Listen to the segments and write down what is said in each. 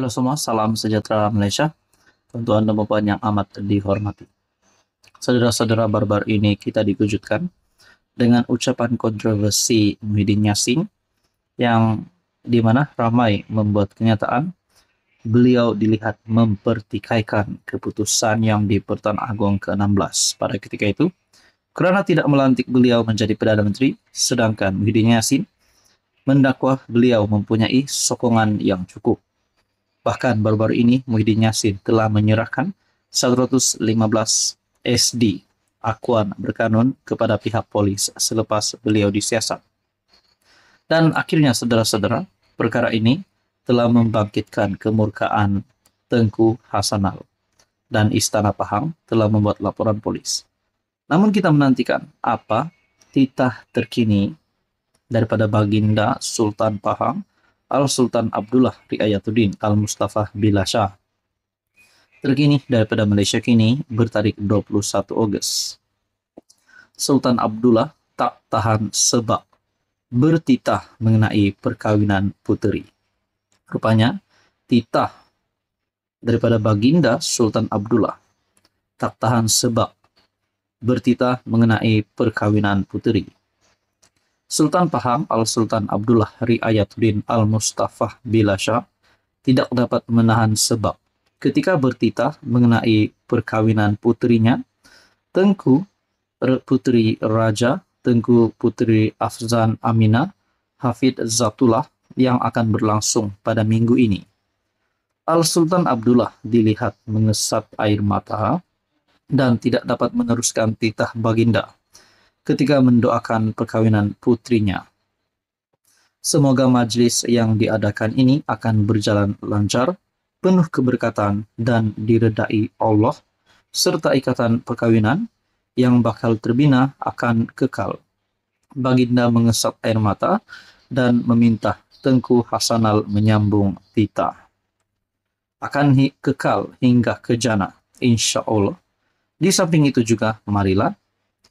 Halo semua, salam sejahtera Malaysia. Tentu Anda bapak yang amat dihormati. Saudara-saudara barbar ini kita dikejutkan dengan ucapan kontroversi Muhyiddin Yassin yang dimana ramai membuat kenyataan beliau dilihat mempertikaikan keputusan yang di pertan Agong ke-16 pada ketika itu kerana tidak melantik beliau menjadi Perdana Menteri, sedangkan Muhyiddin Yassin mendakwah beliau mempunyai sokongan yang cukup Bahkan baru-baru ini Muhyiddin Yassin telah menyerahkan 115 SD akuan berkanun kepada pihak polis selepas beliau disiasat. Dan akhirnya saudara-saudara, perkara ini telah membangkitkan kemurkaan Tengku Hasanal dan Istana Pahang telah membuat laporan polis. Namun kita menantikan apa titah terkini daripada Baginda Sultan Pahang Al-Sultan Abdullah Riayatuddin Al-Mustafa bilasha. Terkini daripada Malaysia kini bertarik 21 Ogos. Sultan Abdullah tak tahan sebab bertitah mengenai perkawinan puteri. Rupanya, titah daripada baginda Sultan Abdullah tak tahan sebab bertitah mengenai perkawinan puteri Sultan Pahang Al-Sultan Abdullah Riayatuddin Al-Mustafah Bilasha tidak dapat menahan sebab. Ketika bertitah mengenai perkawinan putrinya, Tengku Putri Raja, Tengku Putri Afzan Aminah, Hafid Zatullah yang akan berlangsung pada minggu ini. Al-Sultan Abdullah dilihat mengesap air mata dan tidak dapat meneruskan titah baginda ketika mendoakan perkawinan putrinya. Semoga majlis yang diadakan ini akan berjalan lancar, penuh keberkatan dan diredai Allah, serta ikatan perkawinan yang bakal terbina akan kekal. Baginda mengesap air mata dan meminta Tengku Hasanal menyambung tita. Akan kekal hingga ke jana, insya Allah. Di samping itu juga, marilah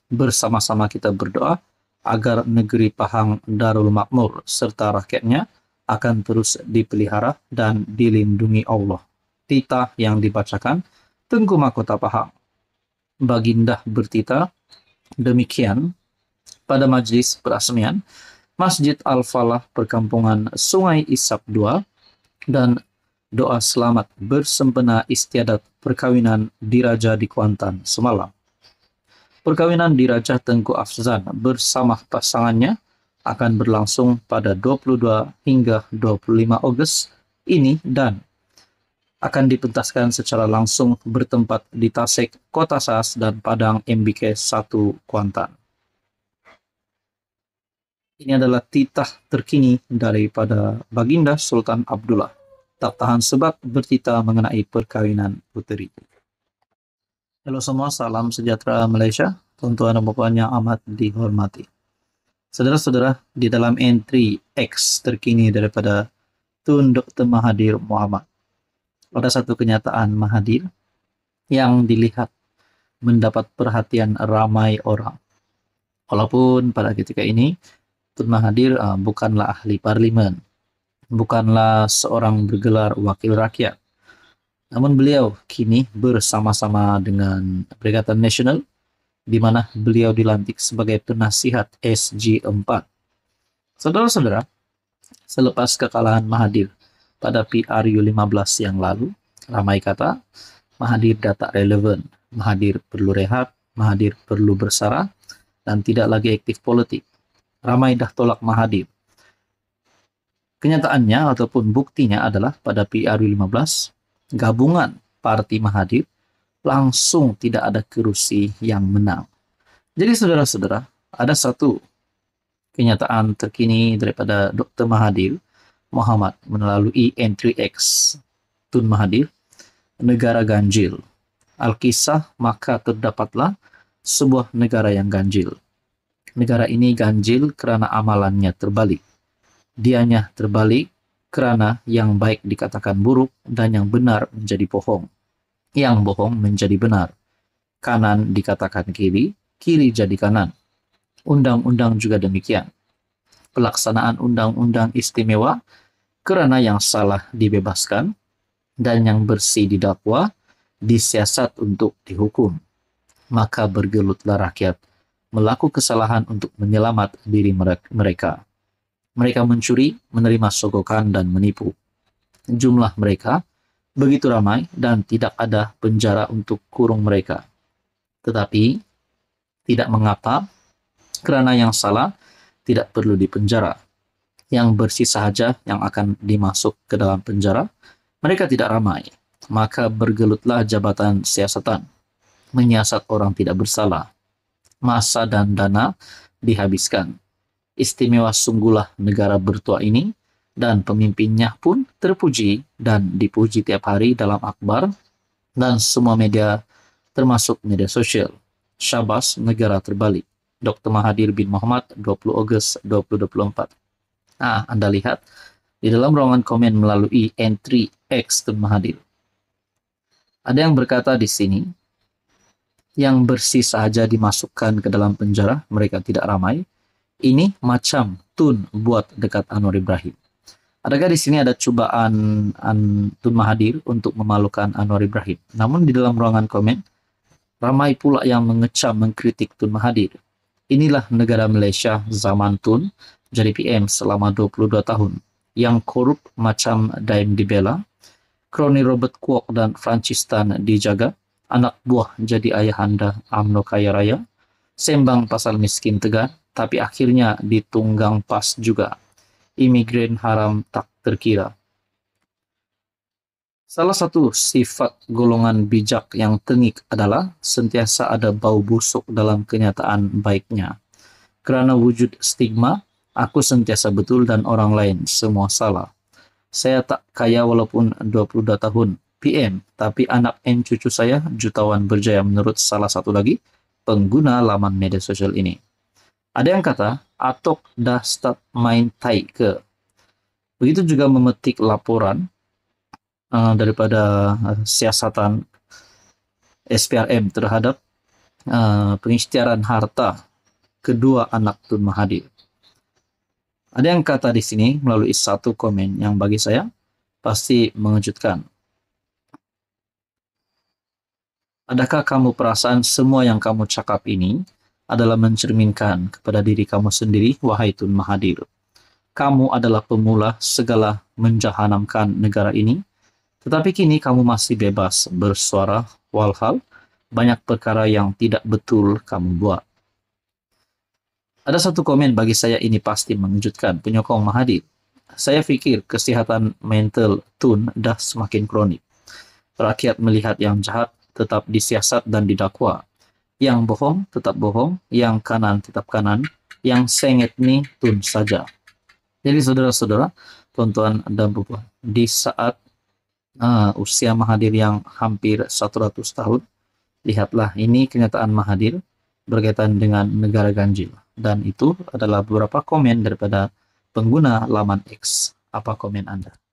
bersama-sama kita berdoa agar negeri Pahang Darul Makmur serta rakyatnya akan terus dipelihara dan dilindungi Allah. Titah yang dibacakan Tengku Mahkota Pahang. Baginda bertita demikian pada majlis perasmian Masjid Al-Falah Perkampungan Sungai Isap II dan doa selamat bersempena istiadat perkawinan diraja di Kuantan semalam. Perkawinan di Tengku Afzan bersama pasangannya akan berlangsung pada 22 hingga 25 Agustus ini dan akan dipentaskan secara langsung bertempat di Tasik Kota Sas, dan Padang MBK 1 Kuantan. Ini adalah titah terkini daripada Baginda Sultan Abdullah. Tak tahan sebab bertita mengenai perkawinan puteri. Halo semua, salam sejahtera Malaysia. Tuan-tuan dan puan yang amat dihormati. Saudara-saudara, di dalam entry X terkini daripada Tun Dr. Mahathir Muhammad, ada satu kenyataan Mahathir yang dilihat mendapat perhatian ramai orang. Walaupun pada ketika ini Tun Mahathir ah, bukanlah ahli parlimen, bukanlah seorang bergelar wakil rakyat, namun beliau kini bersama-sama dengan Perikatan Nasional di mana beliau dilantik sebagai penasihat SG4. Saudara-saudara, selepas kekalahan Mahathir pada PRU 15 yang lalu, ramai kata Mahathir data relevan, Mahathir perlu rehat, Mahathir perlu bersara, dan tidak lagi aktif politik. Ramai dah tolak Mahathir. Kenyataannya ataupun buktinya adalah pada PRU 15, gabungan Parti Mahathir, langsung tidak ada kerusi yang menang. Jadi saudara-saudara, ada satu kenyataan terkini daripada Dr. Mahathir Muhammad melalui N3X Tun Mahathir, negara ganjil. Alkisah maka terdapatlah sebuah negara yang ganjil. Negara ini ganjil karena amalannya terbalik. Dianya terbalik Kerana yang baik dikatakan buruk dan yang benar menjadi bohong. Yang bohong menjadi benar. Kanan dikatakan kiri, kiri jadi kanan. Undang-undang juga demikian. Pelaksanaan undang-undang istimewa kerana yang salah dibebaskan dan yang bersih didakwa disiasat untuk dihukum. Maka bergelutlah rakyat, melakukan kesalahan untuk menyelamat diri mereka. Mereka mencuri, menerima sogokan, dan menipu. Jumlah mereka begitu ramai dan tidak ada penjara untuk kurung mereka. Tetapi, tidak mengapa, karena yang salah tidak perlu dipenjara. Yang bersih sahaja yang akan dimasuk ke dalam penjara, mereka tidak ramai. Maka bergelutlah jabatan siasatan, menyiasat orang tidak bersalah. Masa dan dana dihabiskan. Istimewa sungguhlah negara bertua ini, dan pemimpinnya pun terpuji dan dipuji tiap hari dalam akbar dan semua media termasuk media sosial. Syabas negara terbalik. Dr. Mahathir bin Muhammad 20 Ogos 2024. Nah, Anda lihat di dalam ruangan komen melalui entry X Tun Mahathir. Ada yang berkata di sini, yang bersih saja dimasukkan ke dalam penjara, mereka tidak ramai. Ini macam tun buat dekat Anwar Ibrahim. Adakah di sini ada cobaan Tun Mahadir untuk memalukan Anwar Ibrahim? Namun di dalam ruangan komen, ramai pula yang mengecam mengkritik Tun Mahadir. Inilah negara Malaysia zaman Tun jadi PM selama 22 tahun, yang korup macam Daim Dibela, kroni Robert Kwok dan Francis Tan dijaga, anak buah jadi ayahanda Amno Kaya Raya, sembang pasal miskin Tegar, tapi akhirnya ditunggang pas juga. Imigran haram tak terkira. Salah satu sifat golongan bijak yang tengik adalah sentiasa ada bau busuk dalam kenyataan baiknya. Karena wujud stigma, aku sentiasa betul dan orang lain semua salah. Saya tak kaya walaupun 22 tahun, PM, tapi anak dan cucu saya jutawan berjaya menurut salah satu lagi pengguna laman media sosial ini. Ada yang kata, Atok dah start main tai ke. Begitu juga memetik laporan uh, daripada uh, siasatan SPRM terhadap uh, harta kedua anak Tun Mahathir. Ada yang kata di sini melalui satu komen yang bagi saya pasti mengejutkan. Adakah kamu perasaan semua yang kamu cakap ini adalah mencerminkan kepada diri kamu sendiri, wahai Tun Mahathir. Kamu adalah pemula segala menjahanamkan negara ini, tetapi kini kamu masih bebas bersuara walhal banyak perkara yang tidak betul kamu buat. Ada satu komen bagi saya ini pasti mengejutkan penyokong Mahathir. Saya pikir kesehatan mental Tun dah semakin kronik. Rakyat melihat yang jahat tetap disiasat dan didakwa, yang bohong tetap bohong, yang kanan tetap kanan, yang sengit nih tun saja. Jadi saudara-saudara, tuan-tuan dan puan, di saat uh, usia Mahadir yang hampir 100 tahun, lihatlah ini kenyataan Mahadir berkaitan dengan negara ganjil. Dan itu adalah beberapa komen daripada pengguna laman X. Apa komen Anda?